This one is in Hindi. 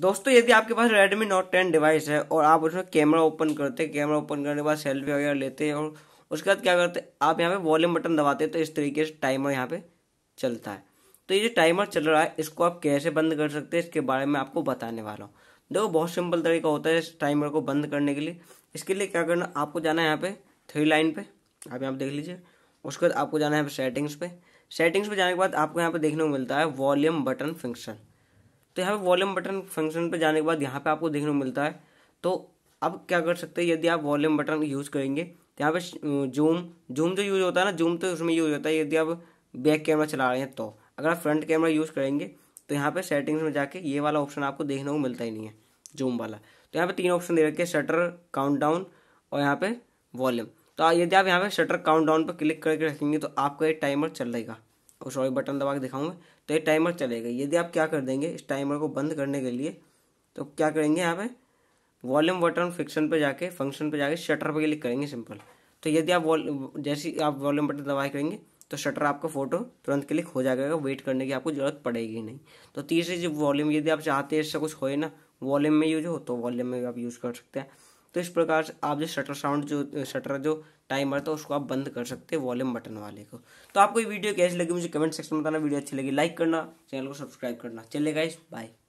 दोस्तों यदि आपके पास Redmi Note 10 डिवाइस है और आप उसमें कैमरा ओपन करते हैं कैमरा ओपन करने के बाद सेल्फी वगैरह लेते हैं और उसके बाद क्या करते हैं आप यहाँ पे वॉल्यूम बटन दबाते हैं तो इस तरीके से टाइमर यहाँ पे चलता है तो ये जो टाइमर चल रहा है इसको आप कैसे बंद कर सकते हैं इसके बारे में आपको बताने वाला हूँ देखो बहुत सिंपल तरीका होता है इस टाइमर को बंद करने के लिए इसके लिए क्या करना आपको जाना है यहाँ पे थ्री लाइन पे आप यहाँ पे देख लीजिए उसके बाद आपको जाना है यहाँ सेटिंग्स पे सेटिंग्स पे जाने के बाद आपको यहाँ पे देखने को मिलता है वॉल्यूम बटन फंक्शन तो यहाँ पे वॉल्यूम बटन फंक्शन पे जाने के बाद यहाँ पे आपको देखने को मिलता है तो अब क्या कर सकते हैं यदि आप वॉल्यूम बटन यूज़ करेंगे तो यहाँ पे जूम जूम जो यूज़ होता है ना जूम तो उसमें यूज़ होता है यदि आप बैक कैमरा चला रहे हैं तो अगर आप फ्रंट कैमरा यूज़ करेंगे तो यहाँ पर सेटिंग्स में जाके ये वाला ऑप्शन आपको देखने को मिलता ही नहीं है जूम वाला तो यहाँ पर तीन ऑप्शन दे रखे शटर डाउन और यहाँ पर वॉल्यूम तो यदि आप यहाँ पर शटर डाउन पर क्लिक करके रखेंगे तो आपका एक टाइमर चल रहेगा और सॉरी बटन दबा के दिखाऊंगा तो ये टाइमर चलेगा यदि आप क्या कर देंगे इस टाइमर को बंद करने के लिए तो क्या करेंगे यहाँ पे वॉल्यूम बटन फिक्शन पे जाके फंक्शन पे जाके शटर पे क्लिक करेंगे सिंपल तो यदि आप वॉल जैसे आप वॉल्यूम बटन दबाए करेंगे तो शटर आपका फ़ोटो तुरंत क्लिक हो जाएगा वेट करने की आपको ज़रूरत पड़ेगी नहीं तो तीसरी जो वॉल्यूम यदि आप चाहते हैं इससे कुछ होए ना वॉल्यूम में यूज हो तो वॉल्यूम में आप यूज़ कर सकते हैं तो इस प्रकार से आप जो शटर साउंड जो शटर जो टाइमर था उसको आप बंद कर सकते हैं वॉल्यूम बटन वाले को तो आपको ये वीडियो कैसी लगी मुझे कमेंट सेक्शन में बताना वीडियो अच्छी लगी लाइक करना चैनल को सब्सक्राइब करना चलेगा इस बाय